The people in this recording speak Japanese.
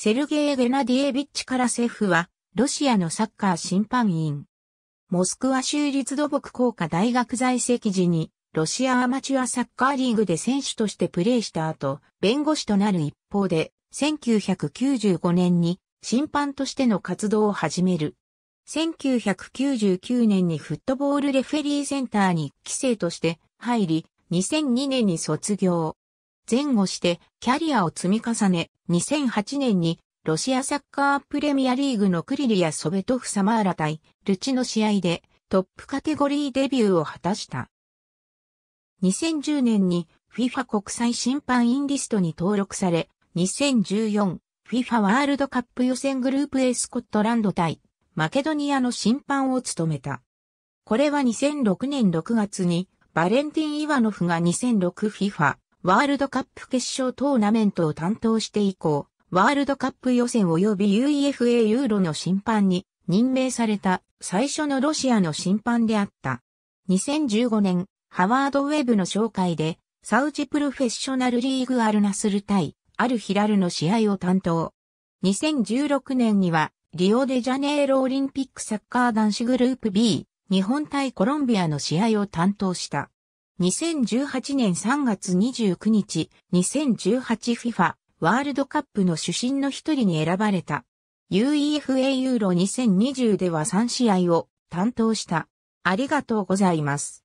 セルゲイ・ゲナディエビッチ・カラセフは、ロシアのサッカー審判員。モスクワ州立土木工科大学在籍時に、ロシアアマチュアサッカーリーグで選手としてプレーした後、弁護士となる一方で、1995年に審判としての活動を始める。1999年にフットボールレフェリーセンターに規制として入り、2002年に卒業。前後してキャリアを積み重ね、2008年にロシアサッカープレミアリーグのクリリア・ソベトフ・サマーラ対ルチの試合でトップカテゴリーデビューを果たした。2010年に FIFA 国際審判員リストに登録され、2014 FIFA ワールドカップ予選グループ A スコットランド対マケドニアの審判を務めた。これは2006年6月にバレンティン・イワノフが 2006FIFA ワールドカップ決勝トーナメントを担当して以降、ワールドカップ予選及び UEFA ユーロの審判に任命された最初のロシアの審判であった。2015年、ハワードウェブの紹介で、サウジプロフェッショナルリーグアルナスル対アルヒラルの試合を担当。2016年には、リオデジャネイロオリンピックサッカー男子グループ B、日本対コロンビアの試合を担当した。2018年3月29日、2018FIFA ワールドカップの主審の一人に選ばれた。UEFA ユーロ2020では3試合を担当した。ありがとうございます。